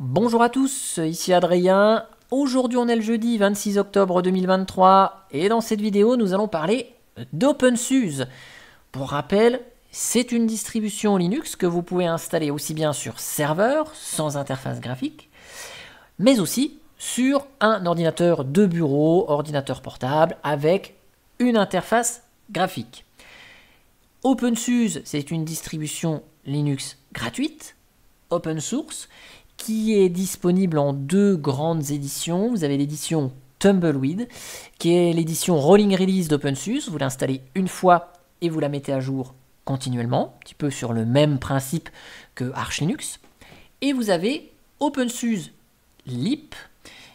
Bonjour à tous, ici Adrien. Aujourd'hui on est le jeudi 26 octobre 2023 et dans cette vidéo nous allons parler d'OpenSUSE. Pour rappel, c'est une distribution Linux que vous pouvez installer aussi bien sur serveur sans interface graphique, mais aussi sur un ordinateur de bureau, ordinateur portable avec une interface graphique. OpenSUSE, c'est une distribution Linux gratuite, open source, qui est disponible en deux grandes éditions. Vous avez l'édition Tumbleweed, qui est l'édition Rolling Release d'OpenSUSE. Vous l'installez une fois et vous la mettez à jour continuellement, un petit peu sur le même principe que Arch Linux. Et vous avez OpenSUSE LIP,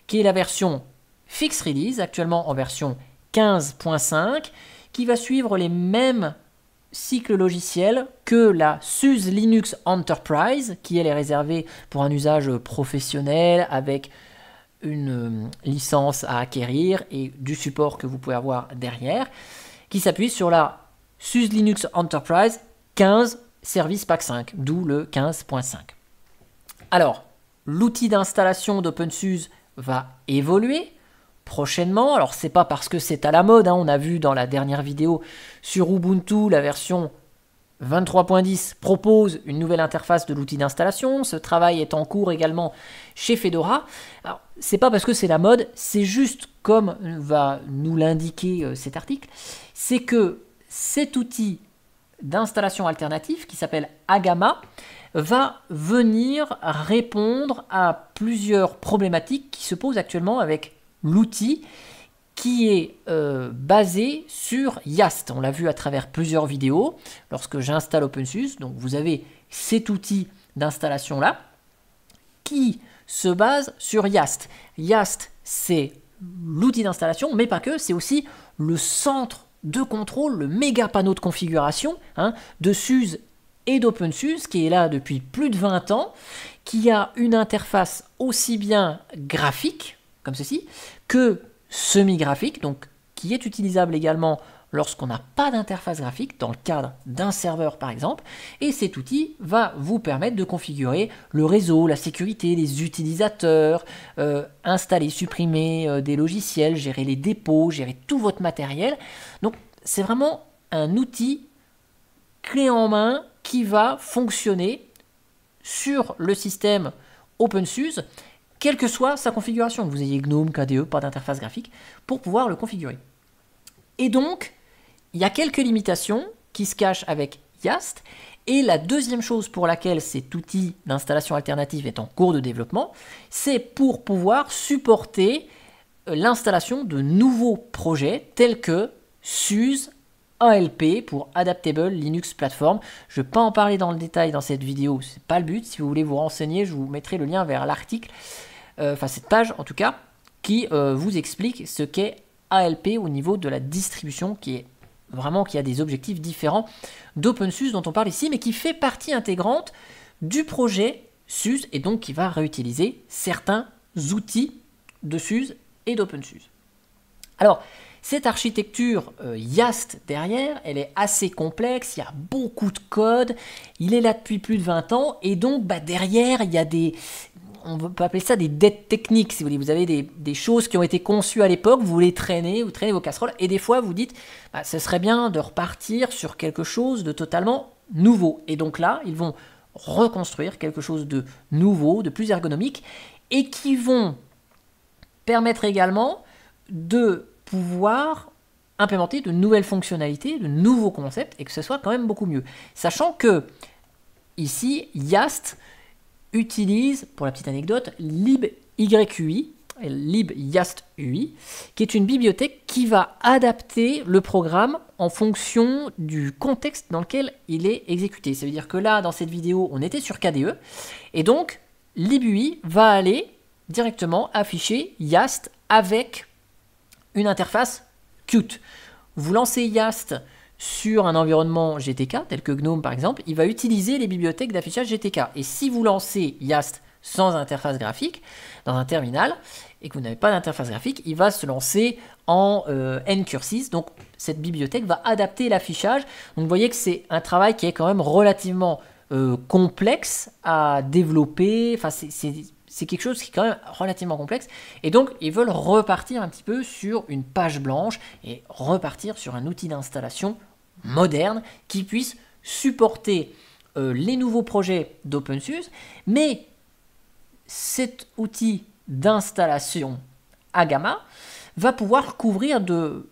qui est la version fixed Release, actuellement en version 15.5, qui va suivre les mêmes cycle logiciel que la SUSE Linux Enterprise, qui elle est réservée pour un usage professionnel avec une euh, licence à acquérir et du support que vous pouvez avoir derrière, qui s'appuie sur la SUSE Linux Enterprise 15 Service Pack 5, d'où le 15.5. Alors, l'outil d'installation d'OpenSUSE va évoluer prochainement. Alors c'est pas parce que c'est à la mode, hein. on a vu dans la dernière vidéo sur Ubuntu la version 23.10 propose une nouvelle interface de l'outil d'installation. Ce travail est en cours également chez Fedora. Alors, c'est pas parce que c'est la mode, c'est juste comme va nous l'indiquer euh, cet article, c'est que cet outil d'installation alternatif qui s'appelle Agama va venir répondre à plusieurs problématiques qui se posent actuellement avec l'outil qui est euh, basé sur Yast. On l'a vu à travers plusieurs vidéos lorsque j'installe OpenSUSE. Donc vous avez cet outil d'installation là qui se base sur Yast. Yast, c'est l'outil d'installation, mais pas que, c'est aussi le centre de contrôle, le méga panneau de configuration hein, de SUSE et d'OpenSUSE qui est là depuis plus de 20 ans, qui a une interface aussi bien graphique, comme ceci, que semi-graphique, donc qui est utilisable également lorsqu'on n'a pas d'interface graphique, dans le cadre d'un serveur par exemple, et cet outil va vous permettre de configurer le réseau, la sécurité, les utilisateurs, euh, installer, supprimer euh, des logiciels, gérer les dépôts, gérer tout votre matériel. Donc c'est vraiment un outil clé en main qui va fonctionner sur le système OpenSUSE quelle que soit sa configuration, vous ayez GNOME, KDE, pas d'interface graphique, pour pouvoir le configurer. Et donc, il y a quelques limitations qui se cachent avec Yast. Et la deuxième chose pour laquelle cet outil d'installation alternative est en cours de développement, c'est pour pouvoir supporter euh, l'installation de nouveaux projets tels que SUSE ALP pour Adaptable Linux Platform. Je ne vais pas en parler dans le détail dans cette vidéo, ce n'est pas le but. Si vous voulez vous renseigner, je vous mettrai le lien vers l'article euh, enfin cette page en tout cas, qui euh, vous explique ce qu'est ALP au niveau de la distribution qui est vraiment qui a des objectifs différents d'OpenSUSE dont on parle ici, mais qui fait partie intégrante du projet SUSE et donc qui va réutiliser certains outils de SUSE et d'OpenSUSE. Alors, cette architecture euh, YAST derrière, elle est assez complexe, il y a beaucoup de code, il est là depuis plus de 20 ans, et donc bah, derrière, il y a des, on peut appeler ça des dettes techniques, si vous voulez. Vous avez des, choses qui ont été conçues à l'époque, vous les traînez, vous traînez vos casseroles, et des fois vous dites, bah, ce serait bien de repartir sur quelque chose de totalement nouveau. Et donc là, ils vont reconstruire quelque chose de nouveau, de plus ergonomique, et qui vont permettre également de pouvoir implémenter de nouvelles fonctionnalités, de nouveaux concepts, et que ce soit quand même beaucoup mieux. Sachant que ici, Yast, utilise, pour la petite anecdote, LibYUI, libyastui, qui est une bibliothèque qui va adapter le programme en fonction du contexte dans lequel il est exécuté. Ça veut dire que là, dans cette vidéo, on était sur KDE, et donc libui va aller directement afficher Yast avec une interface Qt. Vous lancez Yast sur un environnement GTK, tel que GNOME par exemple, il va utiliser les bibliothèques d'affichage GTK. Et si vous lancez YAST sans interface graphique dans un terminal et que vous n'avez pas d'interface graphique, il va se lancer en euh, n Donc cette bibliothèque va adapter l'affichage. Donc vous voyez que c'est un travail qui est quand même relativement euh, complexe à développer. Enfin, c'est quelque chose qui est quand même relativement complexe. Et donc, ils veulent repartir un petit peu sur une page blanche et repartir sur un outil d'installation moderne qui puisse supporter euh, les nouveaux projets d'OpenSUSE, mais cet outil d'installation à Gamma va pouvoir couvrir de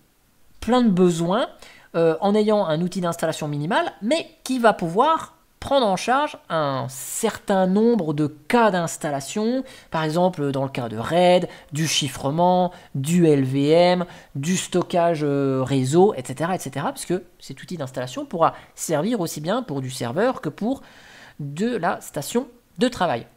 plein de besoins euh, en ayant un outil d'installation minimal, mais qui va pouvoir prendre en charge un certain nombre de cas d'installation, par exemple dans le cas de RAID, du chiffrement, du LVM, du stockage euh, réseau, etc., etc., parce que cet outil d'installation pourra servir aussi bien pour du serveur que pour de la station de travail.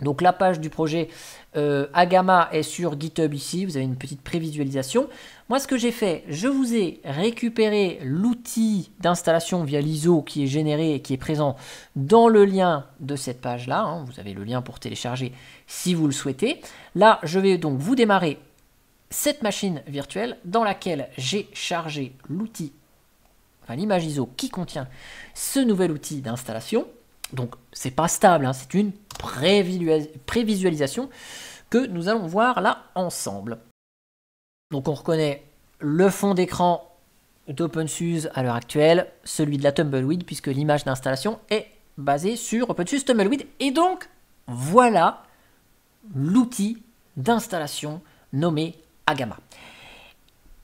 Donc la page du projet euh, Agama est sur GitHub ici, vous avez une petite prévisualisation. Moi, ce que j'ai fait, je vous ai récupéré l'outil d'installation via l'ISO qui est généré et qui est présent dans le lien de cette page-là. Hein. Vous avez le lien pour télécharger si vous le souhaitez. Là, je vais donc vous démarrer cette machine virtuelle dans laquelle j'ai chargé l'outil, enfin l'image ISO qui contient ce nouvel outil d'installation. Donc, c'est pas stable, hein, c'est une prévisualisation que nous allons voir là ensemble. Donc on reconnaît le fond d'écran d'OpenSUSE à l'heure actuelle, celui de la Tumbleweed, puisque l'image d'installation est basée sur OpenSUSE Tumbleweed. Et donc, voilà l'outil d'installation nommé Agama.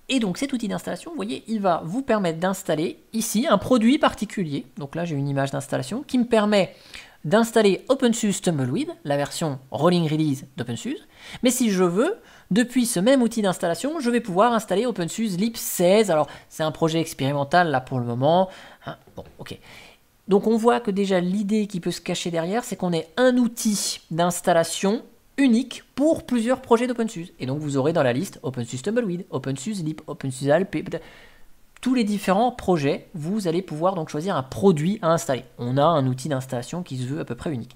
Et donc cet outil d'installation, vous voyez, il va vous permettre d'installer ici un produit particulier. Donc là, j'ai une image d'installation qui me permet d'installer OpenSUSE Tumbleweed, la version rolling release d'OpenSUSE, mais si je veux, depuis ce même outil d'installation, je vais pouvoir installer OpenSUSE lib16. Alors, c'est un projet expérimental là pour le moment. Hein, bon, ok. Donc on voit que déjà l'idée qui peut se cacher derrière, c'est qu'on ait un outil d'installation unique pour plusieurs projets d'OpenSUSE. Et donc vous aurez dans la liste OpenSUSE Tumbleweed, OpenSUSE Lib, OpenSUSE Alp, tous les différents projets, vous allez pouvoir donc choisir un produit à installer. On a un outil d'installation qui se veut à peu près unique.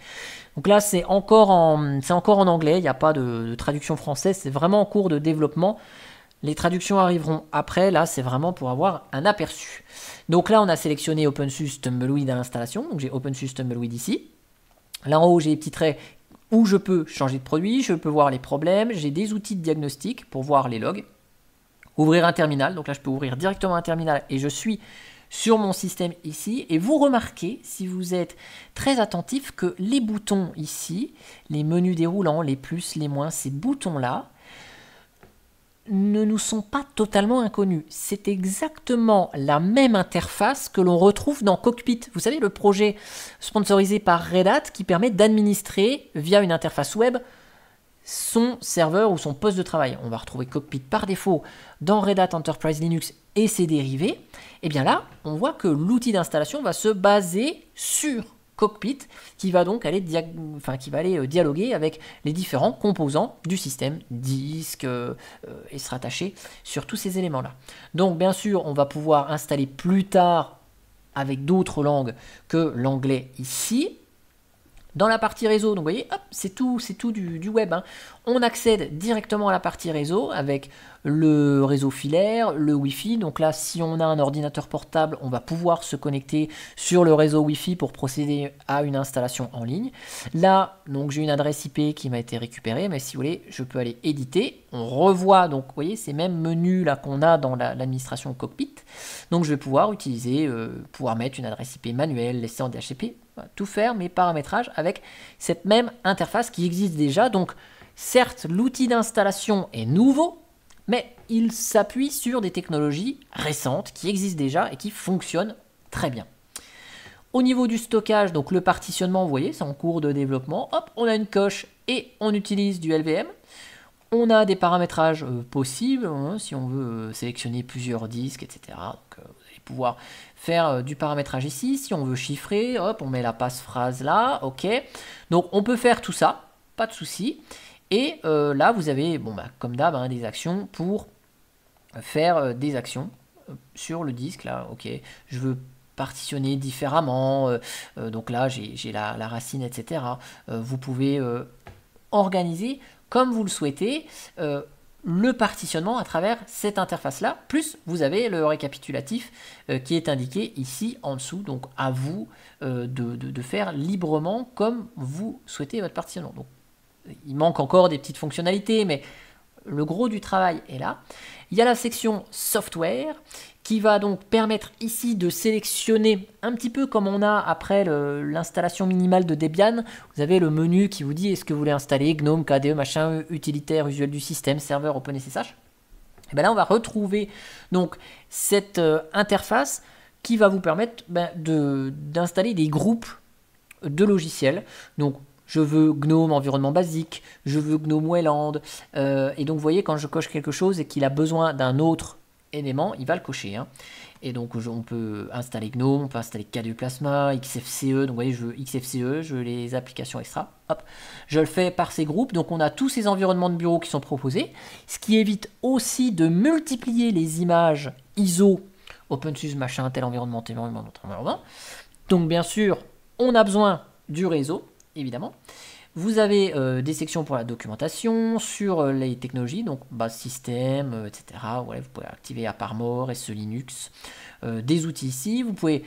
Donc là, c'est encore, en, encore en anglais, il n'y a pas de, traduction française, c'est vraiment en cours de développement. Les traductions arriveront après, là c'est vraiment pour avoir un aperçu. Donc là on a sélectionné OpenSUSE Tumbleweed à l'installation, donc j'ai OpenSUSE Tumbleweed ici. Là en haut j'ai les petits traits où je peux changer de produit, je peux voir les problèmes, j'ai des outils de diagnostic pour voir les logs ouvrir un terminal. Donc là, je peux ouvrir directement un terminal et je suis sur mon système ici. Et vous remarquez, si vous êtes très attentif, que les boutons ici, les menus déroulants, les plus, les moins, ces boutons-là, ne nous sont pas totalement inconnus. C'est exactement la même interface que l'on retrouve dans Cockpit. Vous savez, le projet sponsorisé par Red Hat qui permet d'administrer via une interface web son serveur ou son poste de travail. On va retrouver Cockpit par défaut dans Red Hat Enterprise Linux et ses dérivés. Et eh bien là, on voit que l'outil d'installation va se baser sur Cockpit, qui va donc aller, qui va aller euh, dialoguer avec les différents composants du système, disque, euh, euh, et se rattacher sur tous ces éléments-là. Donc bien sûr, on va pouvoir installer plus tard avec d'autres langues que l'anglais ici, dans la partie réseau. Donc vous voyez, c'est tout, c'est tout du, web. Hein. On accède directement à la partie réseau avec le réseau filaire, le Wi-Fi. Donc là, si on a un ordinateur portable, on va pouvoir se connecter sur le réseau Wi-Fi pour procéder à une installation en ligne. Là, donc j'ai une adresse IP qui m'a été récupérée, mais si vous voulez, je peux aller éditer. On revoit donc, vous voyez, ces mêmes menus là qu'on a dans l'administration cockpit. Donc je vais pouvoir utiliser, euh, pouvoir mettre une adresse IP manuelle, laisser en DHCP, tout faire mes paramétrages avec cette même interface qui existe déjà. Donc certes, l'outil d'installation est nouveau, mais il s'appuie sur des technologies récentes qui existent déjà et qui fonctionnent très bien. Au niveau du stockage, donc le partitionnement, vous voyez, c'est en cours de développement. Hop, on a une coche et on utilise du LVM. On a des paramétrages euh, possibles hein, si on veut euh, sélectionner plusieurs disques, etc pouvoir faire euh, du paramétrage ici. Si on veut chiffrer, hop, on met la passe-phrase là, ok. Donc on peut faire tout ça, pas de souci. Et euh, là, vous avez, bon, bah, comme d'hab, hein, des actions pour faire euh, des actions sur le disque. Là, ok, je veux partitionner différemment. donc là, j'ai la, la, racine, etc. vous pouvez organiser comme vous le souhaitez le partitionnement à travers cette interface-là, plus vous avez le récapitulatif euh, qui est indiqué ici en dessous, donc à vous euh, de, faire librement comme vous souhaitez votre partitionnement. Donc, il manque encore des petites fonctionnalités, mais le gros du travail est là. Il y a la section software qui va donc permettre ici de sélectionner un petit peu comme on a après l'installation minimale de Debian. Vous avez le menu qui vous dit est-ce que vous voulez installer GNOME, KDE, machin, utilitaire, usuel du système, serveur, OpenSSH. Et bien là, on va retrouver donc cette euh, interface qui va vous permettre ben, d'installer des groupes de logiciels. Donc je veux GNOME environnement basique, je veux GNOME Wayland. Euh, et donc, vous voyez, quand je coche quelque chose et qu'il a besoin d'un autre élément, il va le cocher. Hein. Et donc, on peut installer GNOME, on peut installer KDE Plasma, XFCE. Donc, vous voyez, je veux XFCE, je veux les applications extra. Hop. Je le fais par ces groupes. Donc, on a tous ces environnements de bureau qui sont proposés, ce qui évite aussi de multiplier les images ISO, OpenSUSE, machin, tel environnement, tel environnement, tel environnement. Donc, bien sûr, on a besoin du réseau évidemment. Vous avez euh, des sections pour la documentation, sur euh, les technologies, donc base système, euh, etc. vous pouvez activer et ce e Linux, des outils ici. Vous pouvez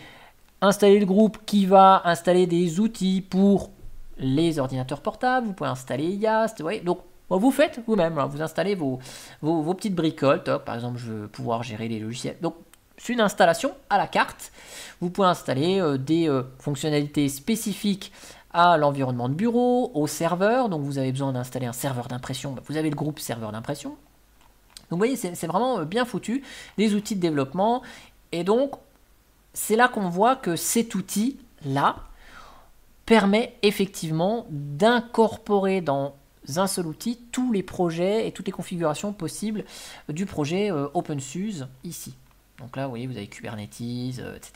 installer le groupe qui va installer des outils pour les ordinateurs portables. Vous pouvez installer Yast. Ouais, donc bah, vous faites vous-même, hein. vous installez vos, vos, petites bricoles. par exemple, je veux pouvoir gérer les logiciels. Donc c'est une installation à la carte. Vous pouvez installer des fonctionnalités spécifiques l'environnement de bureau, au serveur, donc vous avez besoin d'installer un serveur d'impression, bah, vous avez le groupe serveur d'impression. Donc vous voyez, c'est vraiment euh, bien foutu, les outils de développement, et donc c'est là qu'on voit que cet outil-là permet effectivement d'incorporer dans un seul outil tous les projets et toutes les configurations possibles du projet euh, OpenSUSE ici. Donc là, vous voyez, vous avez Kubernetes, euh, etc.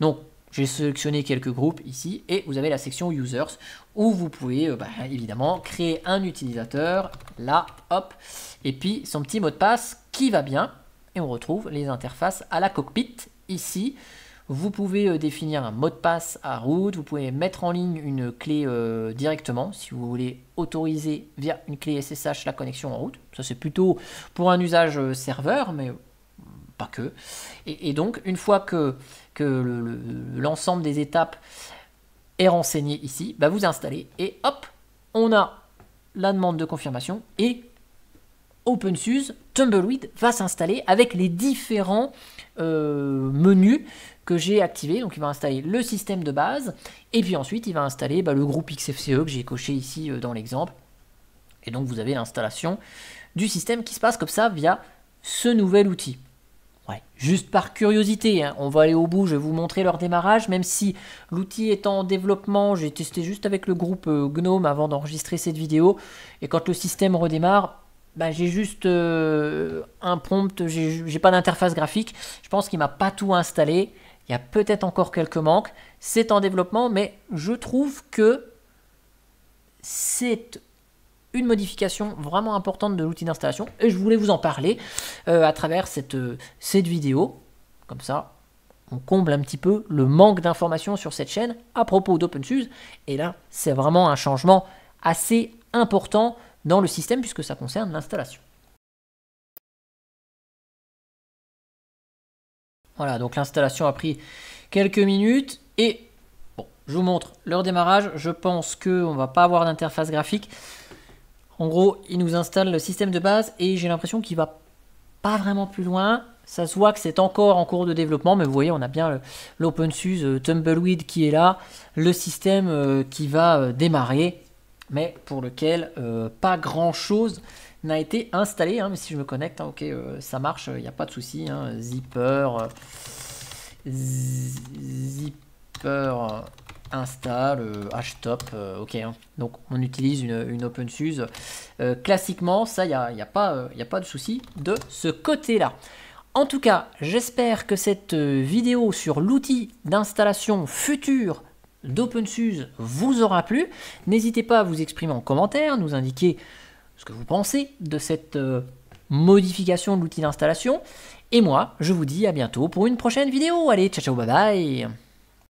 Donc j'ai sélectionné quelques groupes ici et vous avez la section users où vous pouvez euh, bah, évidemment créer un utilisateur là, hop, et puis son petit mot de passe qui va bien. Et on retrouve les interfaces à la cockpit ici. Vous pouvez euh, définir un mot de passe à route vous pouvez mettre en ligne une clé euh, directement si vous voulez autoriser via une clé SSH la connexion en route. Ça c'est plutôt pour un usage serveur, mais pas que. Et, donc, une fois que, que l'ensemble des étapes est renseigné ici, bah vous installez et hop, on a la demande de confirmation et OpenSUSE, Tumbleweed va s'installer avec les différents euh, menus que j'ai activés. Donc il va installer le système de base et puis ensuite il va installer bah, le groupe XFCE que j'ai coché ici euh, dans l'exemple. Et donc vous avez l'installation du système qui se passe comme ça via ce nouvel outil. Ouais, juste par curiosité, hein. on va aller au bout, je vais vous montrer leur démarrage, même si l'outil est en développement, j'ai testé juste avec le groupe euh, Gnome avant d'enregistrer cette vidéo, et quand le système redémarre, bah, j'ai juste euh, un prompt, j'ai pas d'interface graphique, je pense qu'il m'a pas tout installé, il y a peut-être encore quelques manques, c'est en développement, mais je trouve que c'est une modification vraiment importante de l'outil d'installation et je voulais vous en parler euh, à travers cette, euh, cette vidéo. Comme ça, on comble un petit peu le manque d'informations sur cette chaîne à propos d'OpenSUSE. Et là, c'est vraiment un changement assez important dans le système puisque ça concerne l'installation. Voilà, donc l'installation a pris quelques minutes et bon, je vous montre leur démarrage. Je pense qu'on on va pas avoir d'interface graphique. En gros, il nous installe le système de base et j'ai l'impression qu'il va pas vraiment plus loin. Ça se voit que c'est encore en cours de développement, mais vous voyez, on a bien l'OpenSUSE euh, Tumbleweed qui est là, le système euh, qui va euh, démarrer, mais pour lequel pas grand-chose n'a été installé. Hein, mais si je me connecte, hein, ok, ça marche, il n'y a pas de souci. Hein, zipper, zipper, install, htop, euh, euh, ok. Hein. Donc on utilise une, OpenSUSE. Euh, classiquement, ça, il n'y a, a, pas, a pas de souci de ce côté-là. En tout cas, j'espère que cette vidéo sur l'outil d'installation future d'OpenSUSE vous aura plu. N'hésitez pas à vous exprimer en commentaire, nous indiquer ce que vous pensez de cette modification de l'outil d'installation. Et moi, je vous dis à bientôt pour une prochaine vidéo. Allez, ciao ciao, bye bye